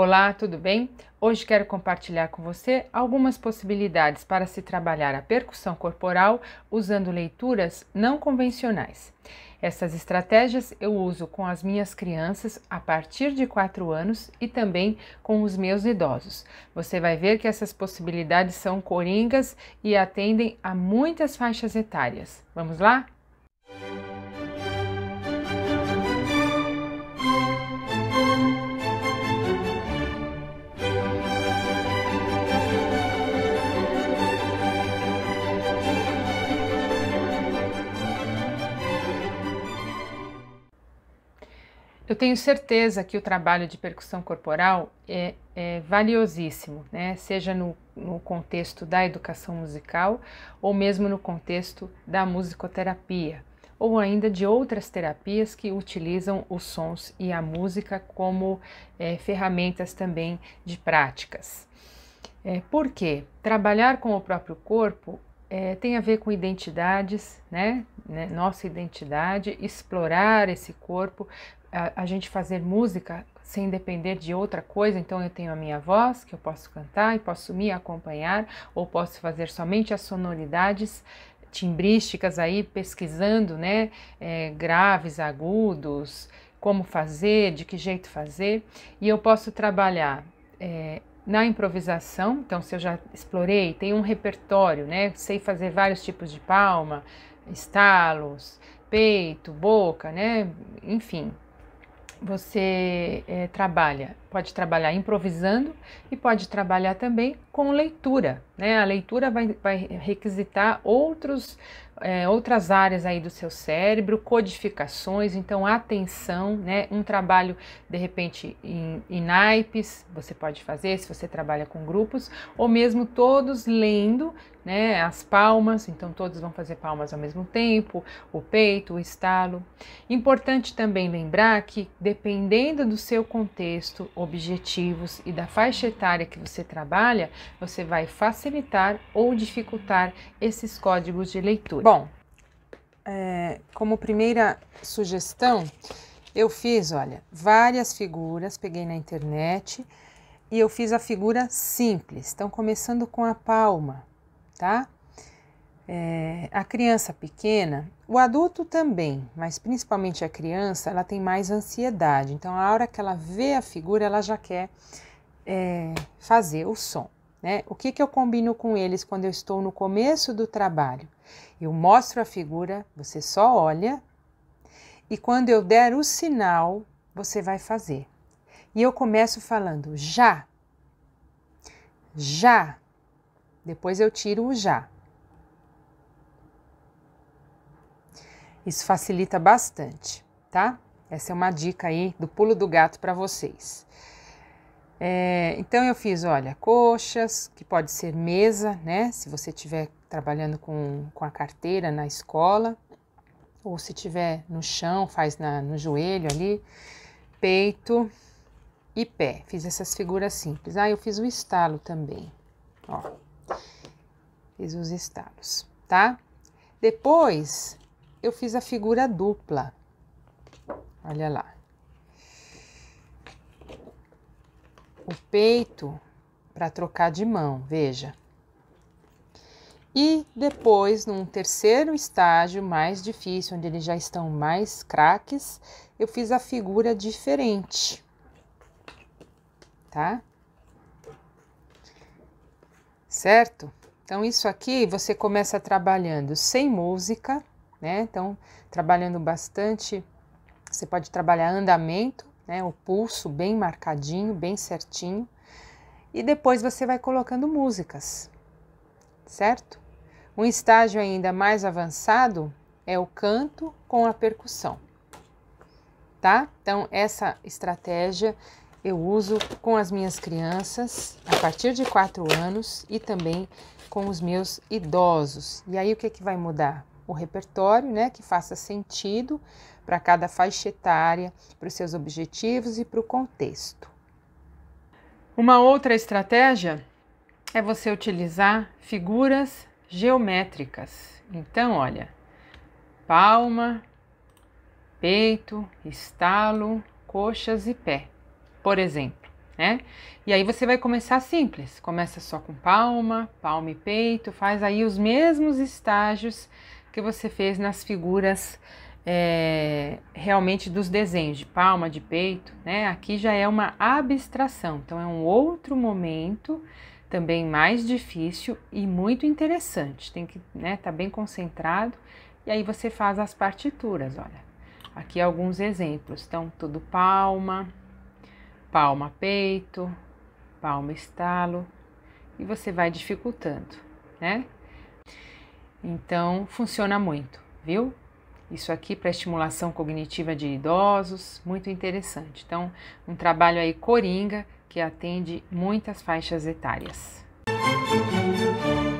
Olá, tudo bem? Hoje quero compartilhar com você algumas possibilidades para se trabalhar a percussão corporal usando leituras não convencionais. Essas estratégias eu uso com as minhas crianças a partir de 4 anos e também com os meus idosos. Você vai ver que essas possibilidades são coringas e atendem a muitas faixas etárias. Vamos lá? Eu tenho certeza que o trabalho de percussão corporal é, é valiosíssimo, né? seja no, no, contexto da educação musical ou mesmo no contexto da musicoterapia, ou ainda de outras terapias que utilizam os sons e a música como é, ferramentas também de práticas. É, por quê? Trabalhar com o próprio corpo é, tem a ver com identidades, né? né? Nossa identidade, explorar esse corpo, a, a gente fazer música sem depender de outra coisa, então eu tenho a minha voz que eu posso cantar e posso me acompanhar, ou posso fazer somente as sonoridades timbrísticas aí, pesquisando, né? É, graves, agudos, como fazer, de que jeito fazer, e eu posso trabalhar. É, na improvisação, então se eu já explorei, tem um repertório, né? Sei fazer vários tipos de palma, estalos, peito, boca, né? Enfim, você é, trabalha, pode trabalhar improvisando e pode trabalhar também com leitura. Né? A leitura vai, vai requisitar outros, é, outras áreas aí do seu cérebro, codificações, então atenção, né? um trabalho de repente em, em naipes, você pode fazer se você trabalha com grupos, ou mesmo todos lendo né, as palmas, então todos vão fazer palmas ao mesmo tempo, o peito, o estalo. Importante também lembrar que dependendo do seu contexto, objetivos e da faixa etária que você trabalha, você vai facilitar ou dificultar esses códigos de leitura. Bom, é, como primeira sugestão, eu fiz, olha, várias figuras, peguei na internet e eu fiz a figura simples. Então, começando com a palma, tá? é, a criança pequena, o adulto também, mas principalmente a criança, ela tem mais ansiedade. Então, a hora que ela vê a figura, ela já quer é, fazer o som. Né? O que, que eu combino com eles quando eu estou no começo do trabalho? Eu mostro a figura, você só olha, e quando eu der o sinal, você vai fazer. E eu começo falando já, já. Depois eu tiro o já. Isso facilita bastante, tá? Essa é uma dica aí do pulo do gato para vocês. É, então eu fiz, olha, coxas, que pode ser mesa, né? Se você estiver trabalhando com, com a carteira na escola, ou se tiver no chão, faz na, no joelho ali, peito e pé. Fiz essas figuras simples. Ah, eu fiz o estalo também, ó. Fiz os estalos, tá? Depois eu fiz a figura dupla. Olha lá. O peito para trocar de mão, veja. E depois, num terceiro estágio mais difícil, onde eles já estão mais craques, eu fiz a figura diferente. Tá? Certo? Então, isso aqui você começa trabalhando sem música, né? Então, trabalhando bastante, você pode trabalhar andamento, né? O pulso bem marcadinho, bem certinho. E depois você vai colocando músicas, certo? Um estágio ainda mais avançado é o canto com a percussão, tá? Então, essa estratégia eu uso com as minhas crianças a partir de 4 anos e também com os meus idosos. E aí, o que, é que vai mudar? o repertório, né, que faça sentido para cada faixa etária, para os seus objetivos e para o contexto. Uma outra estratégia é você utilizar figuras geométricas. Então, olha, palma, peito, estalo, coxas e pé, por exemplo, né? E aí você vai começar simples, começa só com palma, palma e peito, faz aí os mesmos estágios que você fez nas figuras é, realmente dos desenhos de palma, de peito, né? Aqui já é uma abstração, então é um outro momento também mais difícil e muito interessante. Tem que estar né, tá bem concentrado e aí você faz as partituras, olha. Aqui alguns exemplos, então tudo palma, palma peito, palma estalo e você vai dificultando, né? Então, funciona muito, viu? Isso aqui para estimulação cognitiva de idosos, muito interessante. Então, um trabalho aí coringa que atende muitas faixas etárias. Música